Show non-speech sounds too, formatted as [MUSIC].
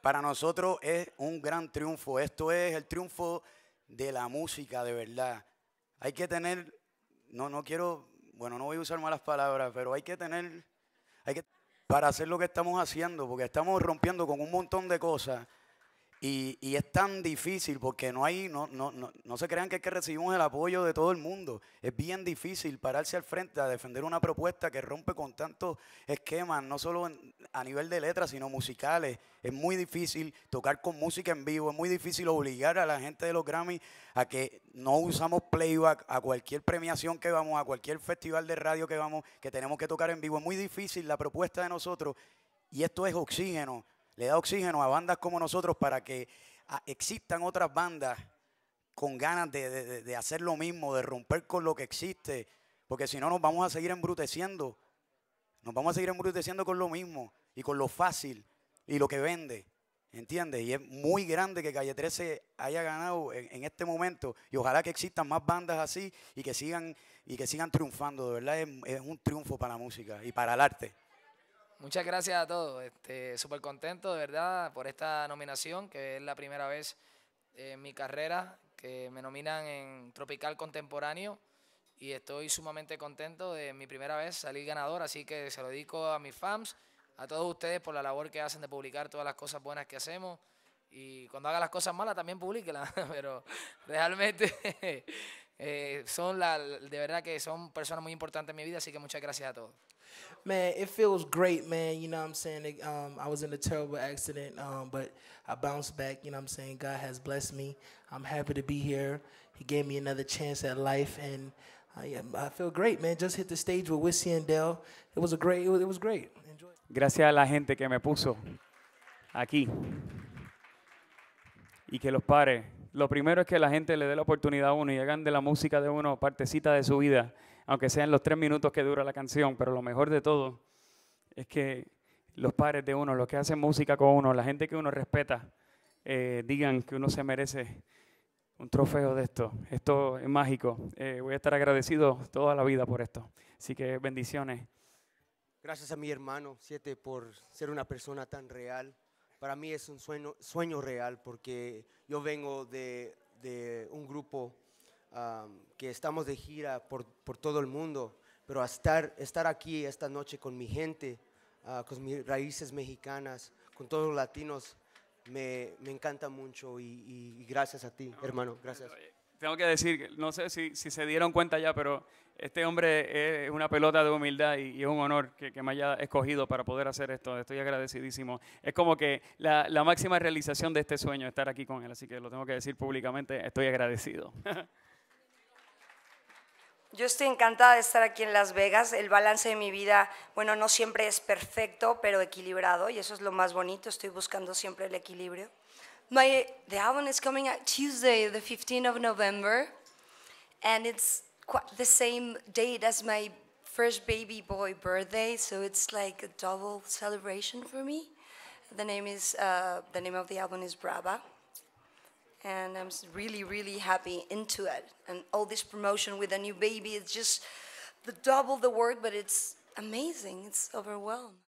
Para nosotros es un gran triunfo. Esto es el triunfo de la música, de verdad. Hay que tener, no, quiero, bueno, no voy a usar malas palabras, pero hay que tener, hay que, para hacer lo que estamos haciendo, porque estamos rompiendo con un montón de cosas y, es tan difícil porque no hay, no, no, no, se crean que es que recibimos el apoyo de todo el mundo. Es bien difícil pararse al frente a defender una propuesta que rompe con tantos esquemas, no solo a nivel de letras, sino musicales. Es muy difícil tocar con música en vivo, es muy difícil obligar a la gente de los Grammy a que no usamos playback a cualquier premiación que vamos, a cualquier festival de radio que vamos, que tenemos que tocar en vivo. Es muy difícil la propuesta de nosotros y esto es oxígeno le da oxígeno a bandas como nosotros para que ah, existan otras bandas con ganas de, hacer lo mismo, de romper con lo que existe, porque si no nos vamos a seguir embruteciendo, nos vamos a seguir embruteciendo con lo mismo y con lo fácil y lo que vende. ¿Entiendes? Y es muy grande que Calle 13 haya ganado en, este momento. Y ojalá que existan más bandas así y que sigan, y que sigan triunfando. De verdad es un triunfo para la música y para el arte muchas gracias a todos. Este, Súper contento, de verdad, por esta nominación, que es la primera vez en mi carrera que me nominan en Tropical Contemporáneo. Y estoy sumamente contento de mi primera vez salir ganador, así que se lo dedico a mis fans, a todos ustedes por la labor que hacen de publicar todas las cosas buenas que hacemos. Y cuando haga las cosas malas también publíquelas. [LAUGHS] pero realmente eh, son la, de verdad que son personas muy importantes en mi vida, así que muchas gracias a todos. Man, it feels great, man. You know what I'm saying? um, I was in a terrible accident, um, but I bounced back. You know what I'm saying? God has blessed me. I'm happy to be here. He gave me another chance at life, and I, I feel great, man. Just hit the stage with Wissy and Dell. It was a great. It was, great. Gracias a la gente que me puso aquí y que los pare. Lo primero es que la gente le dé la oportunidad a uno y hagan de la música de uno partecita de su vida, aunque sean los tres minutos que dura la canción, pero lo mejor de todo es que los padres de uno, los que hacen música con uno, la gente que uno respeta, eh, digan que uno se merece un trofeo de esto. Esto es mágico. Eh, voy a estar agradecido toda la vida por esto. Así que bendiciones. Gracias a mi hermano, Siete, por ser una persona tan real para mí es un sueño, sueño real porque yo vengo de, un grupo que estamos de gira por, todo el mundo, pero estar, estar aquí esta noche con mi gente, ah, con mis raíces mexicanas, con todos los latinos, me, encanta mucho y, y gracias a ti, hermano, gracias tengo que decir, no sé si, si, se dieron cuenta ya, pero este hombre es una pelota de humildad y, es un honor que, que, me haya escogido para poder hacer esto. Estoy agradecidísimo. Es como que la, la máxima realización de este sueño, estar aquí con él. Así que lo tengo que decir públicamente, estoy agradecido. [LAUGHS] Yo estoy encantada de estar aquí en Las Vegas. El balance de mi vida, bueno, no siempre es perfecto, pero equilibrado y eso es lo más bonito. Estoy buscando siempre el equilibrio. my the album is coming out Tuesday, the 15th of November, and it's quite the same date as my first baby boy birthday, so it's like a double celebration for me. The name is uh, the name of the album is Brava, and I'm really really happy into it. And all this promotion with a new baby, it's just the double the work, but it's amazing. It's overwhelming.